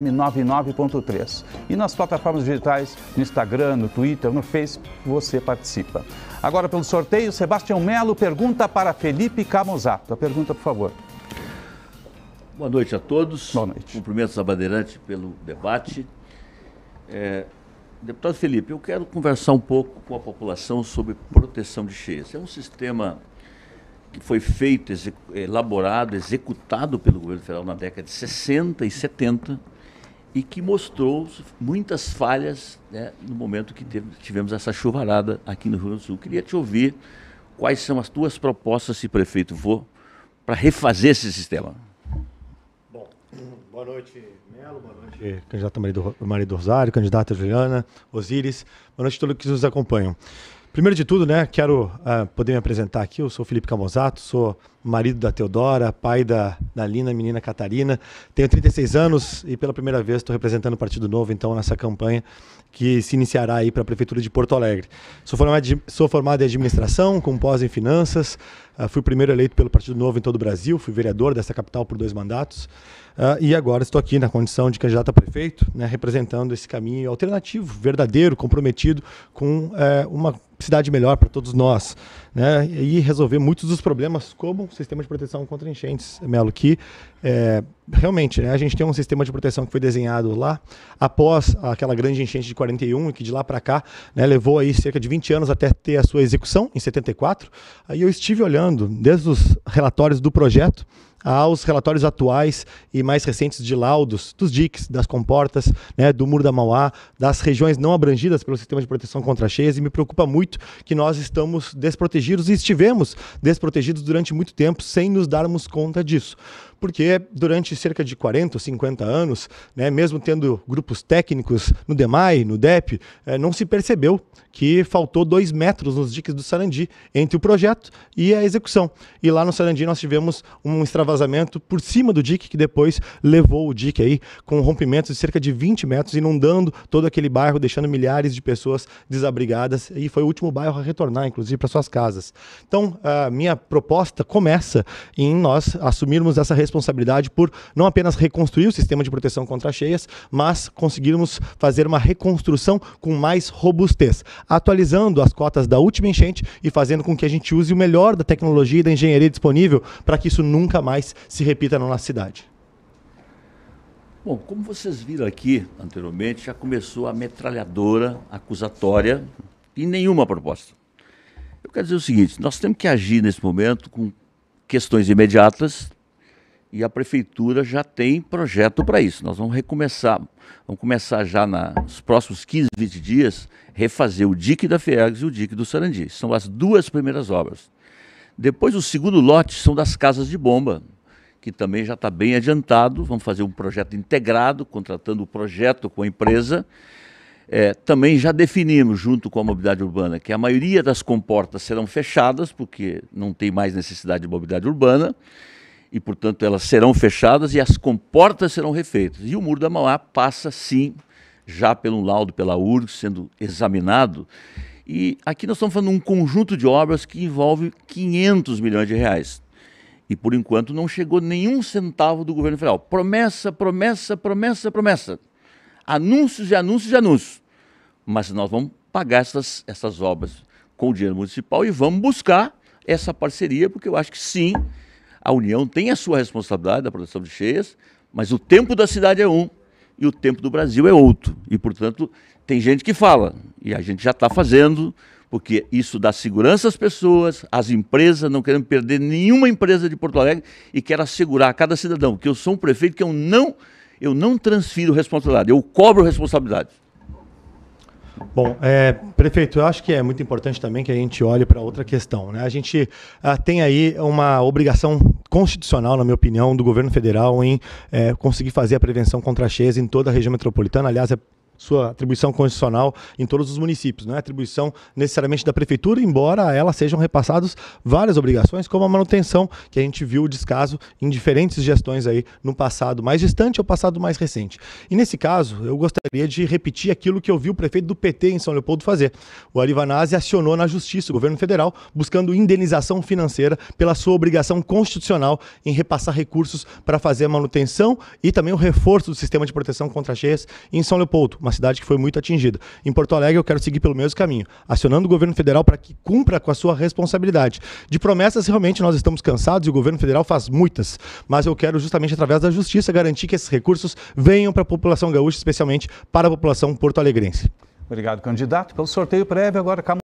99.3. E nas plataformas digitais, no Instagram, no Twitter, no Facebook, você participa. Agora, pelo sorteio, Sebastião Melo pergunta para Felipe Camusato. A pergunta, por favor. Boa noite a todos. Boa noite. Cumprimentos a Bandeirante pelo debate. É, deputado Felipe, eu quero conversar um pouco com a população sobre proteção de cheias. É um sistema que foi feito, exec, elaborado, executado pelo governo federal na década de 60 e 70 e que mostrou muitas falhas né, no momento que teve, tivemos essa chuvarada aqui no Rio Grande do Sul. Queria te ouvir quais são as tuas propostas, se prefeito for, para refazer esse sistema. Bom, boa noite, Melo, boa noite, eh, candidata marido, Marido Rosário, candidata Juliana, Osíris, boa noite a todos que nos acompanham. Primeiro de tudo, né, quero uh, poder me apresentar aqui. Eu sou Felipe Camozato, sou marido da Teodora, pai da, da Lina, menina Catarina. Tenho 36 anos e pela primeira vez estou representando o Partido Novo, então, nessa campanha que se iniciará aí para a Prefeitura de Porto Alegre. Sou formado, sou formado em administração, com pós em finanças, uh, fui primeiro eleito pelo Partido Novo em todo o Brasil, fui vereador dessa capital por dois mandatos uh, e agora estou aqui na condição de candidato a prefeito, né, representando esse caminho alternativo, verdadeiro, comprometido com uh, uma cidade melhor para todos nós né, e resolver muitos dos problemas, como sistema de proteção contra enchentes, Melo, que é, realmente né, a gente tem um sistema de proteção que foi desenhado lá após aquela grande enchente de 41 e que de lá para cá né, levou aí cerca de 20 anos até ter a sua execução em 74. Aí eu estive olhando desde os relatórios do projeto aos relatórios atuais e mais recentes de laudos dos diques, das comportas, né, do Muro da Mauá, das regiões não abrangidas pelo sistema de proteção contra cheias e me preocupa muito que nós estamos desprotegidos e estivemos desprotegidos durante muito tempo sem nos darmos conta disso porque durante cerca de 40 ou 50 anos, né, mesmo tendo grupos técnicos no DEMAI, no DEP, eh, não se percebeu que faltou dois metros nos diques do Sarandi entre o projeto e a execução. E lá no Sarandi nós tivemos um extravasamento por cima do dique, que depois levou o dique aí com um rompimento de cerca de 20 metros, inundando todo aquele bairro, deixando milhares de pessoas desabrigadas. E foi o último bairro a retornar, inclusive, para suas casas. Então, a minha proposta começa em nós assumirmos essa responsabilidade responsabilidade por não apenas reconstruir o sistema de proteção contra cheias, mas conseguirmos fazer uma reconstrução com mais robustez, atualizando as cotas da última enchente e fazendo com que a gente use o melhor da tecnologia e da engenharia disponível para que isso nunca mais se repita na nossa cidade. Bom, como vocês viram aqui anteriormente, já começou a metralhadora acusatória e nenhuma proposta. Eu quero dizer o seguinte: nós temos que agir nesse momento com questões imediatas, e a prefeitura já tem projeto para isso. Nós vamos recomeçar, vamos começar já na, nos próximos 15, 20 dias, refazer o dique da FIEGS e o dique do Sarandi. São as duas primeiras obras. Depois, o segundo lote são das casas de bomba, que também já está bem adiantado. Vamos fazer um projeto integrado, contratando o projeto com a empresa. É, também já definimos, junto com a mobilidade urbana, que a maioria das comportas serão fechadas, porque não tem mais necessidade de mobilidade urbana e, portanto, elas serão fechadas e as comportas serão refeitas. E o Muro da Mauá passa, sim, já pelo laudo, pela URGS, sendo examinado. E aqui nós estamos falando de um conjunto de obras que envolve 500 milhões de reais. E, por enquanto, não chegou nenhum centavo do governo federal. Promessa, promessa, promessa, promessa. Anúncios e anúncios e anúncios. Mas nós vamos pagar essas, essas obras com o dinheiro municipal e vamos buscar essa parceria, porque eu acho que sim, a União tem a sua responsabilidade da proteção de cheias, mas o tempo da cidade é um e o tempo do Brasil é outro. E, portanto, tem gente que fala, e a gente já está fazendo, porque isso dá segurança às pessoas, às empresas, não queremos perder nenhuma empresa de Porto Alegre e quero assegurar a cada cidadão que eu sou um prefeito que eu não, eu não transfiro responsabilidade, eu cobro responsabilidade. Bom, é, prefeito, eu acho que é muito importante também que a gente olhe para outra questão. Né? A gente ah, tem aí uma obrigação constitucional, na minha opinião, do governo federal em é, conseguir fazer a prevenção contra a cheias em toda a região metropolitana. Aliás, é sua atribuição constitucional em todos os municípios. Não é atribuição necessariamente da prefeitura, embora a ela sejam repassadas várias obrigações, como a manutenção, que a gente viu o descaso em diferentes gestões aí no passado mais distante ou passado mais recente. E nesse caso, eu gostaria de repetir aquilo que eu vi o prefeito do PT em São Leopoldo fazer. O Arivanazzi acionou na justiça o governo federal buscando indenização financeira pela sua obrigação constitucional em repassar recursos para fazer a manutenção e também o reforço do sistema de proteção contra cheias em São Leopoldo uma cidade que foi muito atingida. Em Porto Alegre, eu quero seguir pelo mesmo caminho, acionando o governo federal para que cumpra com a sua responsabilidade. De promessas, realmente, nós estamos cansados e o governo federal faz muitas, mas eu quero, justamente através da justiça, garantir que esses recursos venham para a população gaúcha, especialmente para a população porto-alegrense. Obrigado, candidato. Pelo sorteio prévio, agora